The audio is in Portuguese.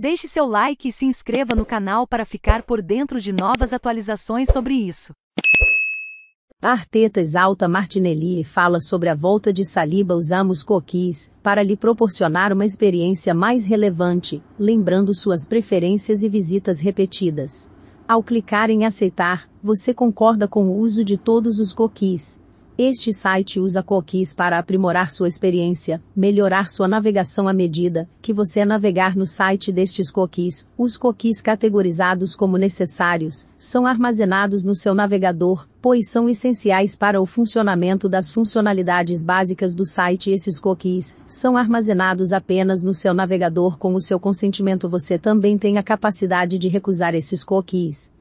Deixe seu like e se inscreva no canal para ficar por dentro de novas atualizações sobre isso. Arteta exalta Martinelli e fala sobre a volta de Saliba usamos coquis para lhe proporcionar uma experiência mais relevante, lembrando suas preferências e visitas repetidas. Ao clicar em aceitar, você concorda com o uso de todos os coquis, este site usa cookies para aprimorar sua experiência, melhorar sua navegação à medida que você navegar no site destes cookies. Os cookies categorizados como necessários são armazenados no seu navegador, pois são essenciais para o funcionamento das funcionalidades básicas do site. Esses cookies são armazenados apenas no seu navegador com o seu consentimento. Você também tem a capacidade de recusar esses cookies.